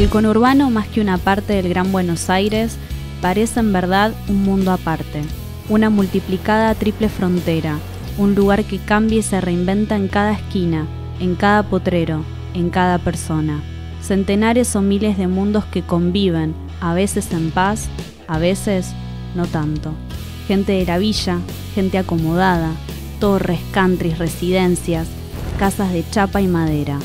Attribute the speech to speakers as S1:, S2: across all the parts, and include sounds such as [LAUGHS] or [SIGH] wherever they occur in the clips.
S1: El conurbano, más que una parte del Gran Buenos Aires, parece en verdad un mundo aparte, una multiplicada triple frontera, un lugar que cambia y se reinventa en cada esquina, en cada potrero, en cada persona. Centenares o miles de mundos que conviven, a veces en paz, a veces no tanto. Gente de la villa, gente acomodada, torres, countrys, residencias, casas de chapa y madera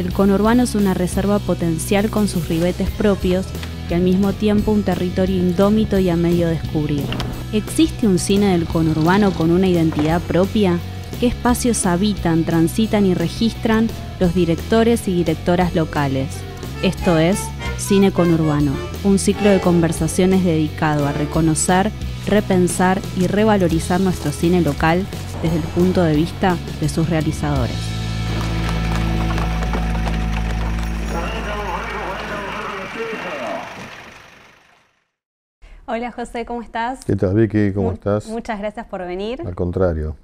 S1: el conurbano es una reserva potencial con sus ribetes propios y al mismo tiempo un territorio indómito y a medio descubrir. ¿Existe un cine del conurbano con una identidad propia? ¿Qué espacios habitan, transitan y registran los directores y directoras locales? Esto es Cine Conurbano, un ciclo de conversaciones dedicado a reconocer, repensar y revalorizar nuestro cine local desde el punto de vista de sus realizadores. Hola José, ¿cómo estás? ¿Qué tal Vicky? ¿Cómo estás? Muchas gracias por venir. Al contrario.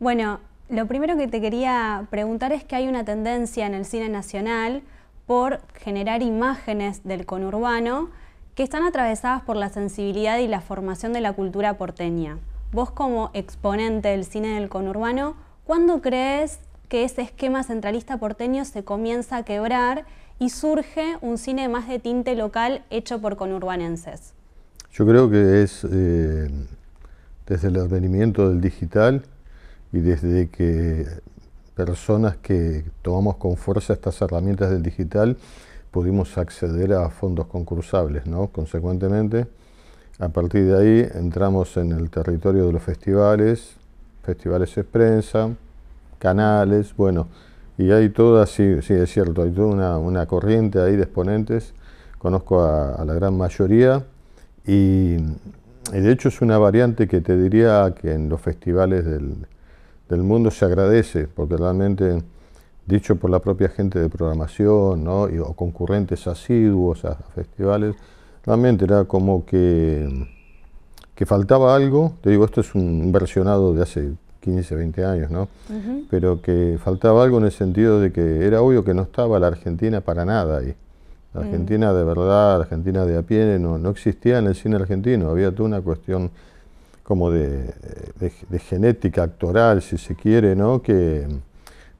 S1: Bueno, lo primero que te quería preguntar es que hay una tendencia en el cine nacional por generar imágenes del conurbano que están atravesadas por la sensibilidad y la formación de la cultura porteña. Vos como exponente del cine del conurbano, ¿cuándo crees que ese esquema centralista porteño se comienza a quebrar y surge un cine más de tinte local hecho por conurbanenses?
S2: Yo creo que es eh, desde el advenimiento del digital y desde que personas que tomamos con fuerza estas herramientas del digital pudimos acceder a fondos concursables, Consecuentemente, a partir de ahí entramos en el territorio de los festivales, festivales de prensa, canales, bueno, y hay toda, sí, es cierto, hay toda una, corriente ahí de exponentes, conozco a la gran mayoría, y, de hecho es una variante que te diría que en los festivales del, mundo se agradece, porque realmente, dicho por la propia gente de programación o concurrentes asiduos a festivales, realmente era como que, que faltaba algo, te digo, esto es un versionado de hace 15, 20 años, ¿no? Pero que faltaba algo en el sentido de que era obvio que no estaba la Argentina para nada ahí. Argentina de verdad, Argentina de a pie, no, existía en el cine argentino. Había toda una cuestión como de, genética actoral, si se quiere, ¿no? Que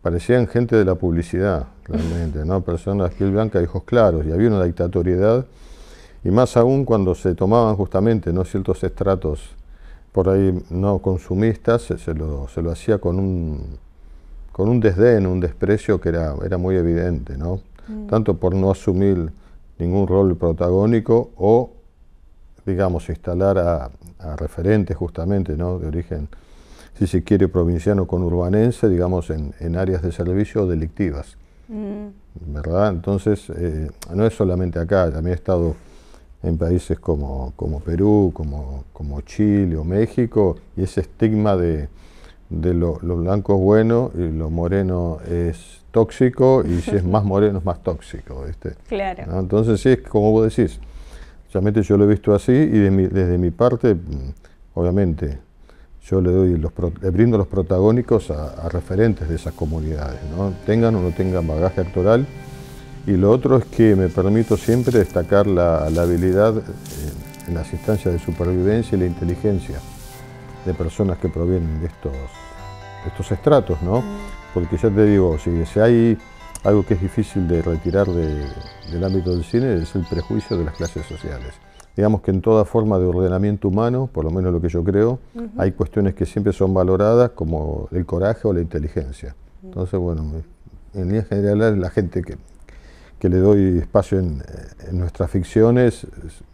S2: parecían gente de la publicidad,
S3: realmente,
S2: ¿no? Personas piel blanca, hijos claros, y había una dictatoriedad, y más aún cuando se tomaban justamente, ¿no? Ciertos estratos por ahí no consumistas, se, se, lo, hacía con un, con un desdén, un desprecio que era, era muy evidente, ¿no? Mm. tanto por no asumir ningún rol protagónico o, digamos, instalar a, referentes justamente de origen, si se quiere, provinciano con urbanense, digamos, en, en áreas de servicio delictivas.
S3: Mm.
S2: ¿Verdad? Entonces, eh, no es solamente acá, también he estado en países como, Perú, como, Chile o México, y ese estigma de, de lo, lo, blanco es bueno y lo moreno es tóxico y si es [LAUGHS] más moreno es más tóxico. Claro. Entonces sí, es como vos decís. ...obviamente yo lo he visto así y desde mi parte, mm, obviamente, yo le, doy los, brindo los protagónicos a, referentes de esas comunidades, ¿no? tengan o no tengan bagaje actoral. Y lo otro es que me permito siempre destacar la, habilidad eh, en, las instancias de supervivencia y la inteligencia de personas que provienen de estos, estos estratos, ¿no? Mm porque ya te digo, si, hay algo que es difícil de retirar del ámbito del cine es el prejuicio de las clases sociales. Digamos que en toda forma de ordenamiento humano, por lo menos lo que yo creo, hay cuestiones que siempre son valoradas como el coraje o la inteligencia. Entonces, bueno, en línea general, la gente que, le doy espacio en, nuestras ficciones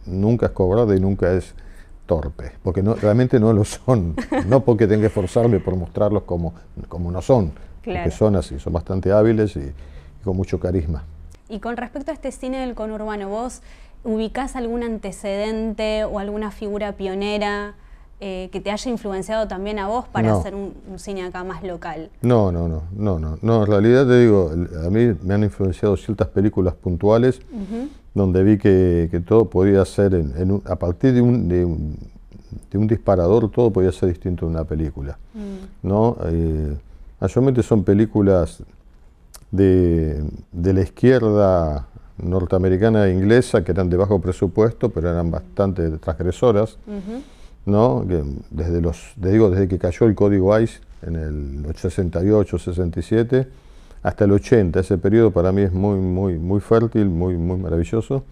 S2: nunca es cobrada y nunca es torpe, porque no, realmente no lo son, [LAUGHS] no porque tenga que esforzarme por mostrarlos como, como no son, que son así, son bastante hábiles y, con mucho carisma.
S1: Y con respecto a este cine del conurbano, ¿vos ubicás algún antecedente o alguna figura pionera eh, que te haya influenciado también a vos para hacer un, cine acá más local?
S2: No, no, no, no, no, en realidad te digo, a mí me han influenciado ciertas películas puntuales donde vi que, todo podía ser, a partir de un, de un disparador todo podía ser distinto en una película. Mm. ¿no? Eh, mayormente son películas de, la izquierda norteamericana e inglesa que eran de bajo presupuesto, pero eran bastante transgresoras, ¿no? desde digo, desde que cayó el código ICE en el 68, 67, hasta el 80, ese periodo para mí es muy, muy, muy fértil, muy, muy maravilloso.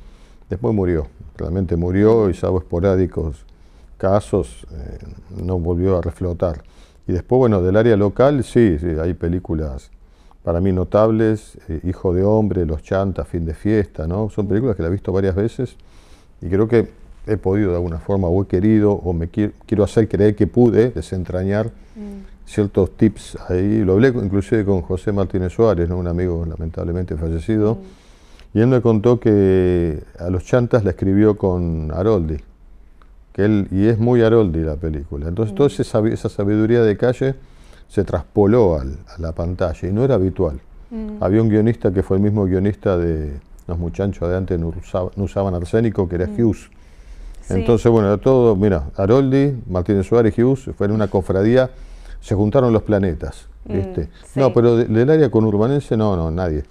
S2: Después murió, realmente murió y salvo esporádicos casos, eh, no volvió a reflotar. Y después, bueno, del área local, sí, sí hay películas para mí notables, eh, Hijo de Hombre, Los Chantas, Fin de Fiesta, ¿no? Son películas que la he visto varias veces y creo que he podido de alguna forma, o he querido, o me quiero hacer creer que pude desentrañar mm. ciertos tips ahí. Lo hablé inclusive con José Martínez Suárez, ¿no? un amigo lamentablemente fallecido, mm. y él me contó que a Los Chantas la escribió con Aroldi y es muy Aroldi la película. Entonces, toda esa sabiduría de calle se traspoló a la pantalla y no era habitual. Mm. Había un guionista que fue el mismo guionista de los muchachos de antes, no, usaban arsénico, que era mm. Hughes. Entonces, bueno, todo, mira, Aroldi, Martínez Suárez, Hughes, fue en una cofradía, se juntaron los planetas. Mm, no, pero del área conurbanense, no, no, nadie.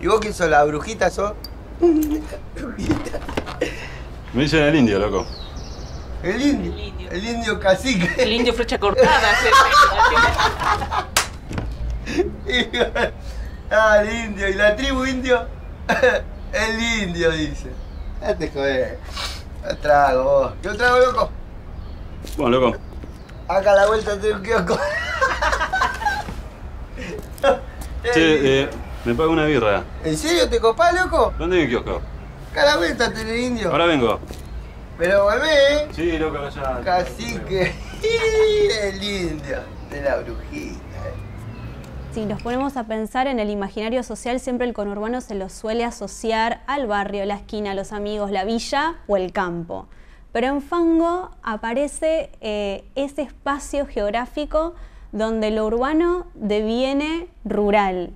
S1: ¿Y vos quién sos? ¿La brujita sos? [LAUGHS]
S3: Me dicen el indio, loco.
S1: El indio. El
S3: indio, cacique. El indio flecha cortada. [LAUGHS] ah, el indio. ¿Y la tribu indio? [LAUGHS] el indio, dice. Este te joder. Lo trago vos. ¿Qué trago, loco? Bueno, loco.
S2: Acá a la vuelta de un kiosco.
S3: che, [LAUGHS] eh, me pago una birra. ¿En serio te copás, loco? ¿Dónde hay un kiosco?
S1: Cada indio. Ahora vengo. Pero volvé. ¿eh? Sí, loco, allá. Casi Cacique. [LAUGHS] el indio de la brujita. Eh. Si nos ponemos a pensar en el imaginario social, siempre el conurbano se lo suele asociar al barrio, la esquina, los amigos, la villa o el campo. Pero en Fango aparece eh, ese espacio geográfico donde lo urbano deviene rural,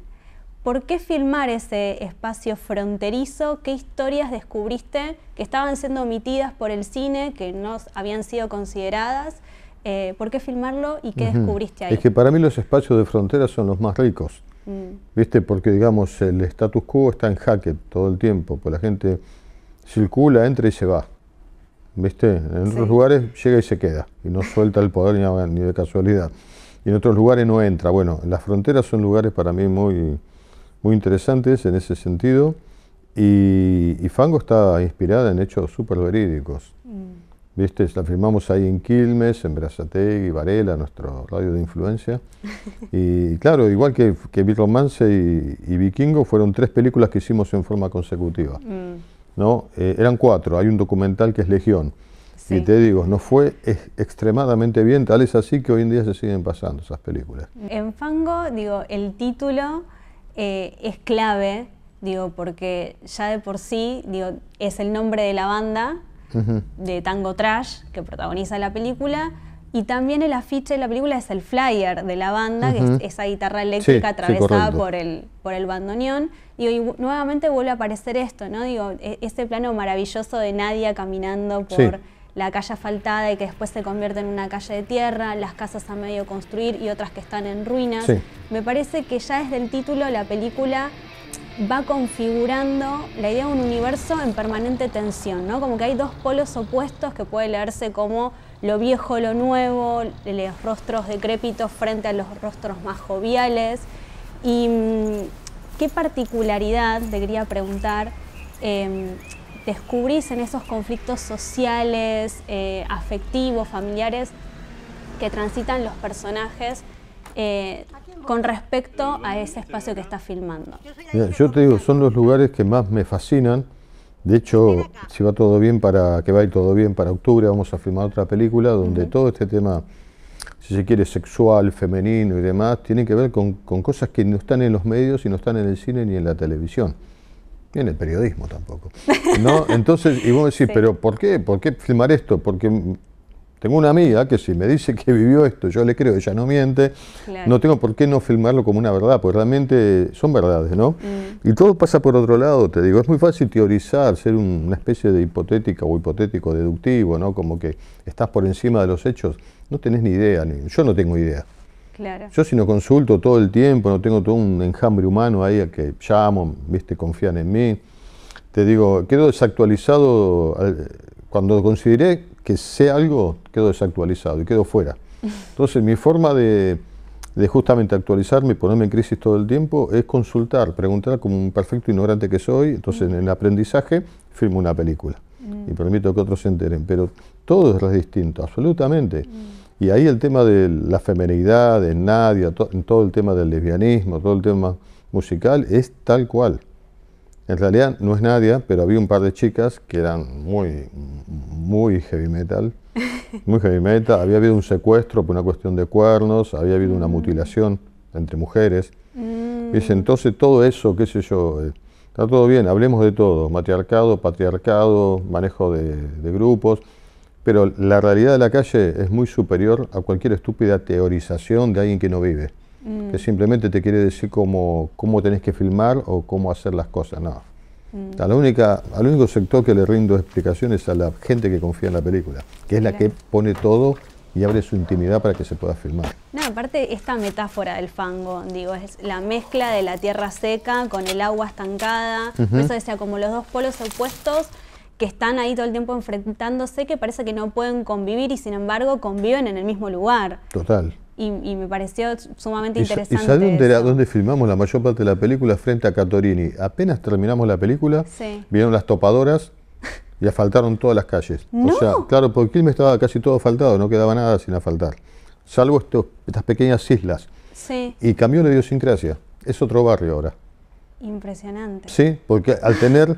S1: ¿Por qué filmar ese espacio fronterizo? ¿Qué historias descubriste que estaban siendo omitidas por el cine, que no habían sido consideradas? Eh, ¿Por qué filmarlo y qué descubriste ahí? Es que
S2: para mí los espacios de frontera son los más ricos, mm. ¿viste? Porque, digamos, el status quo está en jaque todo el tiempo, pues la gente circula, entra y se va, ¿viste? En otros lugares llega y se queda, y no suelta el poder ni de casualidad. Y en otros lugares no entra. Bueno, las fronteras son lugares para mí muy muy interesantes en ese sentido. Y, Fango está inspirada en hechos súper verídicos.
S3: Mm.
S2: ¿Viste? La firmamos ahí en Quilmes, en y Varela, nuestro radio de influencia. [LAUGHS] y claro, igual que, que y, Vikingo, fueron tres películas que hicimos en forma consecutiva. Mm. ¿no? Eh, eran cuatro, hay un documental que es Legión. Y te digo, no fue extremadamente bien, tal es así que hoy en día se siguen pasando esas películas.
S1: En Fango, digo, el título eh, es clave, digo, porque ya de por sí, digo, es el nombre de la banda de Tango Trash que protagoniza la película. Y también el afiche de la película es el flyer de la banda, que es esa guitarra eléctrica atravesada por, el, por el bandoneón. y nuevamente vuelve a aparecer esto, ¿no? Digo, e, ese plano maravilloso de Nadia caminando por la calle asfaltada y que después se convierte en una calle de tierra, las casas a medio construir y otras que están en ruinas. Me parece que ya desde el título la película va configurando la idea de un universo en permanente tensión, ¿no? Como que hay dos polos opuestos que puede leerse como lo viejo, lo nuevo, los rostros decrépitos frente a los rostros más joviales. Y mm, qué particularidad, te quería preguntar, em, descubrís en esos conflictos sociales, eh, afectivos, familiares que transitan los personajes eh, con respecto a ese espacio que estás filmando.
S2: yo te digo, son los lugares que más me fascinan. De hecho, si va todo bien para que va todo bien para octubre, vamos a filmar otra película donde todo este tema, si se quiere, sexual, femenino y demás, tiene que ver con, con cosas que no están en los medios y no están en el cine ni en la televisión. Ni en el periodismo tampoco. ¿No? Entonces, y vos decís, [LAUGHS] pero ¿por qué? ¿Por qué filmar esto? Porque tengo una amiga que si me dice que vivió esto, yo le creo, ella no miente, no tengo por qué no filmarlo como una verdad, porque realmente son verdades, ¿no? Mm. Y todo pasa por otro lado, te digo, es muy fácil teorizar, ser una especie de hipotética o hipotético deductivo, ¿no? Como que estás por encima de los hechos, no tenés ni idea, yo no tengo idea. Yo si no consulto todo el tiempo, no tengo todo un enjambre humano ahí a que llamo, viste, confían en mí. Te digo, quedo desactualizado. Cuando consideré que sé algo, quedo desactualizado y quedo fuera. Entonces mi forma de, justamente actualizarme y ponerme en crisis todo el tiempo es consultar, preguntar como un perfecto ignorante que soy. Entonces en el aprendizaje firmo una película mm. y permito que otros se enteren. Pero todo es distinto, absolutamente. Mm. Y ahí el tema de la femenidad, de Nadia, en todo el tema del lesbianismo, todo el tema musical, es tal cual. En realidad no es Nadia, pero había un par de chicas que eran muy, muy heavy metal. Muy heavy metal. Había habido un secuestro por una cuestión de cuernos, había habido una mm. mutilación entre mujeres. Mm. Dice, entonces todo eso, qué sé yo, eh, está todo bien, hablemos de todo. Matriarcado, patriarcado, manejo de, de grupos. Pero la realidad de la calle es muy superior a cualquier estúpida teorización de alguien que no vive, que mm. simplemente te quiere decir cómo, cómo tenés que filmar o cómo hacer las cosas. No. Mm. la única, al único sector que le rindo explicaciones a la gente que confía en la película, que es la que pone todo y abre su intimidad para que se pueda filmar.
S1: No, aparte esta metáfora del fango, digo, es la mezcla de la tierra seca con el agua estancada, eso decía como los dos polos opuestos que están ahí todo el tiempo enfrentándose, que parece que no pueden convivir y sin embargo conviven en el mismo lugar. Total. Y, me pareció sumamente interesante. ¿Y sabes
S2: dónde, filmamos la mayor parte de la película? Frente a Catorini. Apenas terminamos la película, vieron las topadoras y asfaltaron todas las calles. O sea, claro, porque me estaba casi todo asfaltado, no quedaba nada sin asfaltar. Salvo estas pequeñas islas. Sí. Y cambió la idiosincrasia. Es otro barrio ahora.
S1: Impresionante.
S2: Sí, porque al tener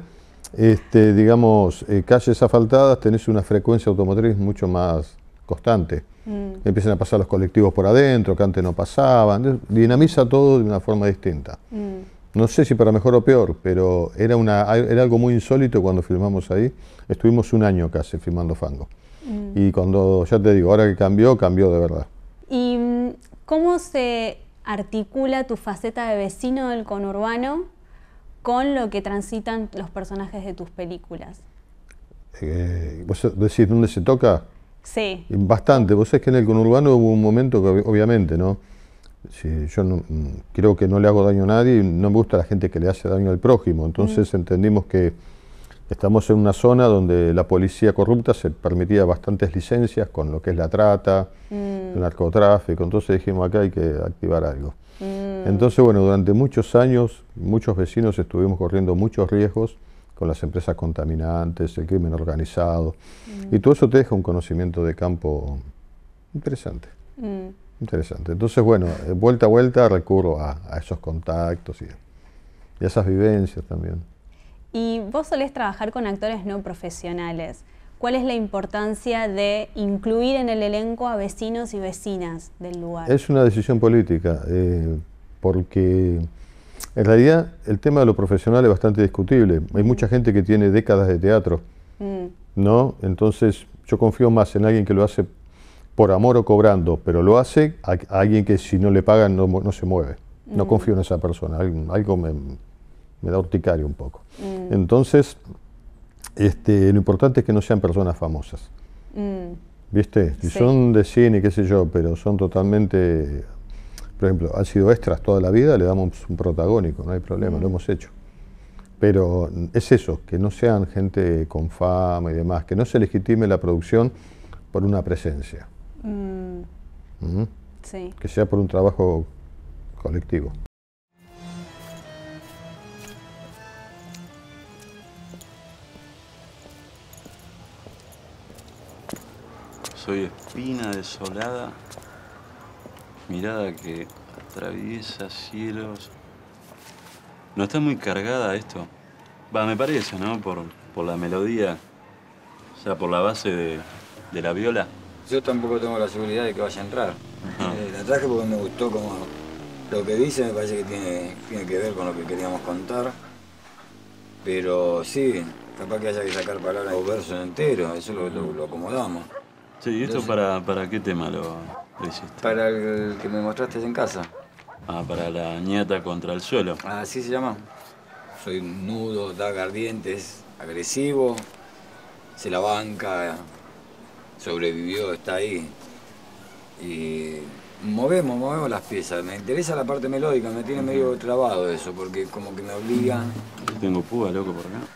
S2: este, digamos, eh, calles asfaltadas tenés una frecuencia automotriz mucho más constante. Mm. Empiezan a pasar los colectivos por adentro, que antes no pasaban, dinamiza todo de una forma distinta.
S3: Mm.
S2: No sé si para mejor o peor, pero era, una, era algo muy insólito cuando filmamos ahí. Estuvimos un año casi filmando Fango. Mm. Y cuando, ya te digo, ahora que cambió, cambió de verdad.
S1: ¿Y cómo se articula tu faceta de vecino del conurbano con lo que transitan los personajes de tus películas.
S2: Eh, ¿Vos decís dónde se toca? Sí. Bastante. Vos sabés que en el conurbano hubo un momento que, obviamente, ¿no? Si yo mm, creo que no le hago daño a nadie no me gusta la gente que le hace daño al prójimo. Entonces mm. entendimos que estamos en una zona donde la policía corrupta se permitía bastantes licencias con lo que es la trata, mm. el narcotráfico. Entonces dijimos acá hay que activar algo. Mm. Entonces, bueno, durante muchos años, muchos vecinos estuvimos corriendo muchos riesgos con las empresas contaminantes, el crimen organizado, mm. y todo eso te deja un conocimiento de campo interesante. Mm. Interesante. Entonces, bueno, eh, vuelta a vuelta recurro a, esos contactos y a esas vivencias también.
S1: Y vos solés trabajar con actores no profesionales. ¿Cuál es la importancia de incluir en el elenco a vecinos y vecinas del lugar? Es
S2: una decisión política, eh, porque en realidad el tema de lo profesional es bastante discutible. Hay mucha gente que tiene décadas de teatro,
S3: mm.
S2: ¿no? Entonces yo confío más en alguien que lo hace por amor o cobrando, pero lo hace a, alguien que si no le pagan no, se mueve. No mm. confío en esa persona, algo me, da urticaria un poco. Mm. Entonces, este, lo importante es que no sean personas famosas. Mm. ¿Viste? Si son de cine, qué sé yo, pero son totalmente. Por ejemplo, han sido extras toda la vida, le damos un protagónico, no hay problema, lo mm. hemos hecho. Pero es eso, que no sean gente con fama y demás, que no se legitime la producción por una presencia. Mm. Que sea por un trabajo colectivo.
S3: Soy espina desolada, mirada que atraviesa cielos. No está muy cargada esto. Va, me parece, ¿no? Por, la melodía, o sea, por la base de, la viola. Yo tampoco tengo
S2: la seguridad de que vaya a entrar.
S3: Eh,
S2: la traje porque me gustó como lo que dice, me parece que tiene, que ver con lo que queríamos contar. Pero sí, capaz que haya que sacar palabras o versos enteros, eso lo acomodamos.
S3: Sí, ¿y esto para, para qué tema lo, hiciste? Para el que me mostraste en casa. Ah, para la nieta
S2: contra el suelo. Así se llama. Soy nudo, da ardientes,
S1: agresivo, se la banca, sobrevivió, está ahí. Y movemos, movemos las piezas. Me interesa la parte melódica, me tiene medio trabado eso, porque como que me obliga.
S3: Tengo púa, loco, por acá.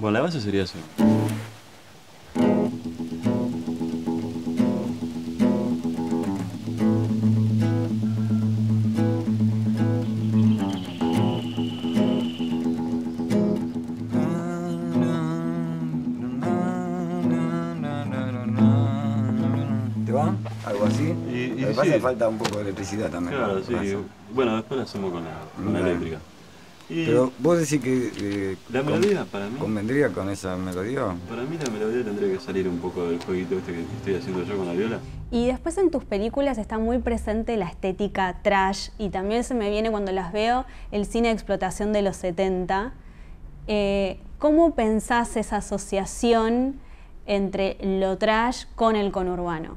S3: Bueno, la base sería eso. ¿Te va? Algo así. Y, falta un poco de electricidad también. Claro, sí. Bueno, después lo hacemos con la, con la eléctrica. Pero vos decís que... Eh, la melodía para mí... ¿Convendría con esa melodía? Para mí la melodía tendría que salir un poco del jueguito este que estoy haciendo yo con la viola.
S1: Y después en tus películas está muy presente la estética trash y también se me viene cuando las veo el cine de explotación de los 70. Eh, ¿Cómo pensás esa asociación entre lo trash con el conurbano?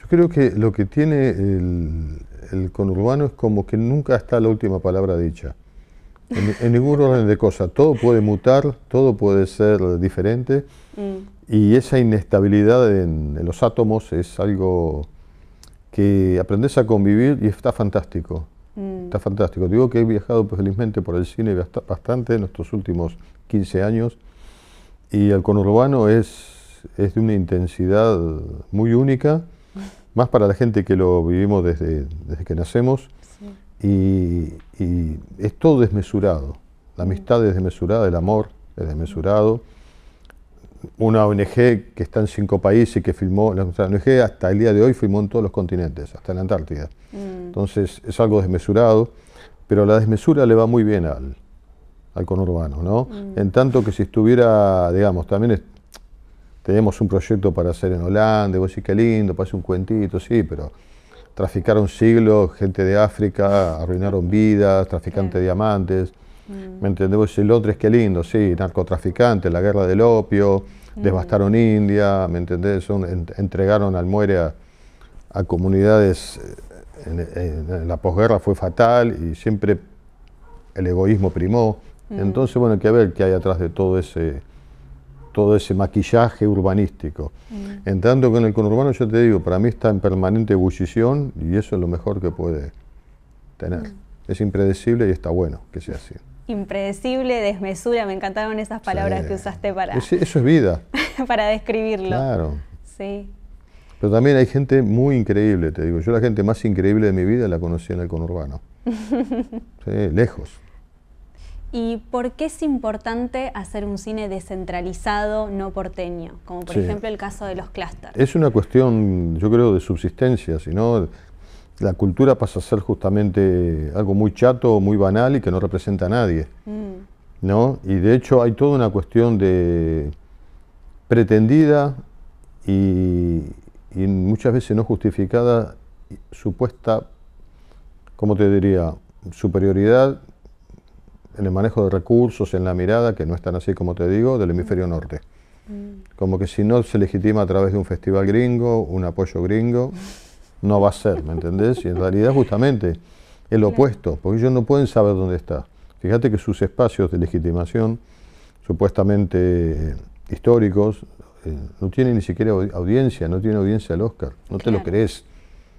S2: Yo creo que lo que tiene el, el conurbano es como que nunca está la última palabra dicha. En, ningún orden de cosas. Todo puede mutar, todo puede ser diferente. Mm. Y esa inestabilidad en, los átomos es algo que aprendes a convivir y está fantástico. Mm. Está fantástico. Digo que he viajado pues, felizmente por el cine bastante en estos últimos 15 años. Y el conurbano es, es de una intensidad muy única más para la gente que lo vivimos desde, desde que nacemos, y, es todo desmesurado. La mm. amistad es desmesurada, el amor es desmesurado. Una ONG que está en cinco países y que filmó, la ONG hasta el día de hoy filmó en todos los continentes, hasta en la Antártida. Mm. Entonces es algo desmesurado, pero la desmesura le va muy bien al, al conurbano, ¿no? Mm. En tanto que si estuviera, digamos, también tenemos un proyecto para hacer en Holanda, vos decís qué lindo, pase un cuentito, sí, pero traficaron siglos, gente de África, arruinaron vidas, traficantes de diamantes. Mm. ¿Me entendés? Vos decís Londres, qué lindo, sí, narcotraficantes, la guerra del opio, mm. devastaron India, ¿me entendés? entregaron al muere a, comunidades eh, en, la posguerra fue fatal y siempre el egoísmo primó. Mm. Entonces, bueno, hay que ver qué hay atrás de todo ese todo ese maquillaje urbanístico. Mm. ...entrando con el conurbano, yo te digo, para mí está en permanente ebullición y eso es lo mejor que puede tener. Mm. Es impredecible y está bueno que sea así.
S1: Impredecible, desmesura, me encantaron esas palabras que usaste para... eso
S2: es vida.
S1: [LAUGHS] para describirlo. Claro. Sí.
S2: Pero también hay gente muy increíble, te digo. Yo la gente más increíble de mi vida la conocí en el conurbano.
S1: [LAUGHS] sí, lejos. ¿Y por qué es importante hacer un cine descentralizado, no porteño? Como por ejemplo el caso de los clústeres.
S2: Es una cuestión, yo creo, de subsistencia, sino la cultura pasa a ser justamente algo muy chato, muy banal y que no representa a nadie.
S3: Mm.
S2: ¿no? Y de hecho hay toda una cuestión de pretendida y, y muchas veces no justificada, supuesta, ¿cómo te diría?, superioridad en el manejo de recursos, en la mirada, que no es tan así como te digo, del hemisferio mm. norte. Mm. Como que si no se legitima a través de un festival gringo, un apoyo gringo, no va a ser, ¿me entendés? Y en realidad justamente el opuesto, porque ellos no pueden saber dónde está. Fíjate que sus espacios de legitimación, supuestamente eh, históricos, eh, no tienen ni siquiera audiencia, no tiene audiencia al Oscar, no te lo crees.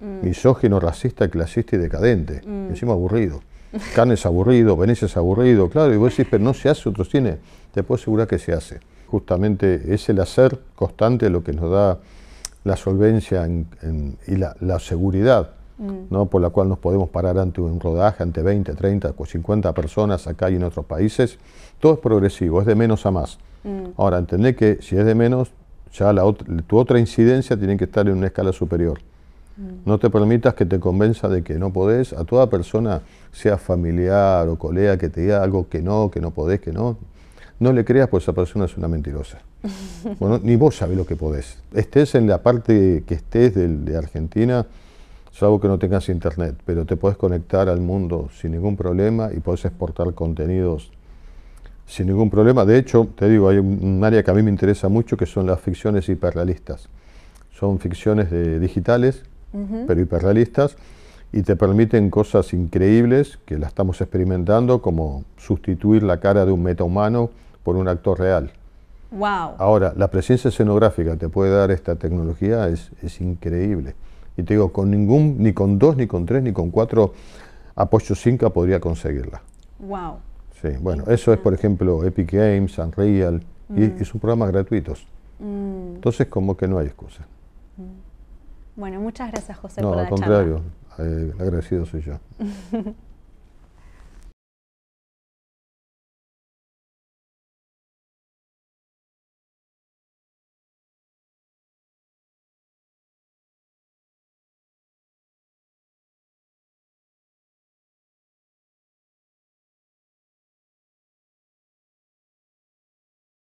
S2: Mm. Misógino, racista, clasista y decadente, encima aburrido. Cannes es aburrido, Venecia es aburrido, claro, y vos decís, pero no se hace otro cine. Te puedo asegurar que se hace. Justamente es el hacer constante lo que nos da la solvencia y la, seguridad, mm. por la cual nos podemos parar ante un rodaje, ante 20, 30, 50 personas acá y en otros países. Todo es progresivo, es de menos a más. Mm. Ahora, entendé que si es de menos, ya tu otra incidencia tiene que estar en una escala superior. No te permitas que te convenza de que no podés. A toda persona, sea familiar o colega, que te diga algo que no, que no podés, que no, no le creas porque esa persona es una mentirosa. [LAUGHS] Bueno, ni vos sabés lo que podés. Estés en la parte que estés de, Argentina, salvo que no tengas internet, pero te podés conectar al mundo sin ningún problema y podés exportar contenidos sin ningún problema. De hecho, te digo, hay un área que a mí me interesa mucho que son las ficciones hiperrealistas. Son ficciones digitales pero hiperrealistas, y te permiten cosas increíbles que la estamos experimentando, como sustituir la cara de un metahumano por un actor real. Wow. Ahora, la presencia escenográfica que te puede dar esta tecnología es, es increíble. Y te digo, con ningún, ni con dos, ni con tres, ni con cuatro apoyos 5 podría conseguirla. Wow. Sí, bueno, eso es por ejemplo Epic Games, Unreal, real y, mm. y, son programas gratuitos. Mm. Entonces como que no hay excusa.
S1: Mm. Bueno, muchas gracias José por la al contrario,
S3: Eh, agradecido soy yo.
S1: [LAUGHS]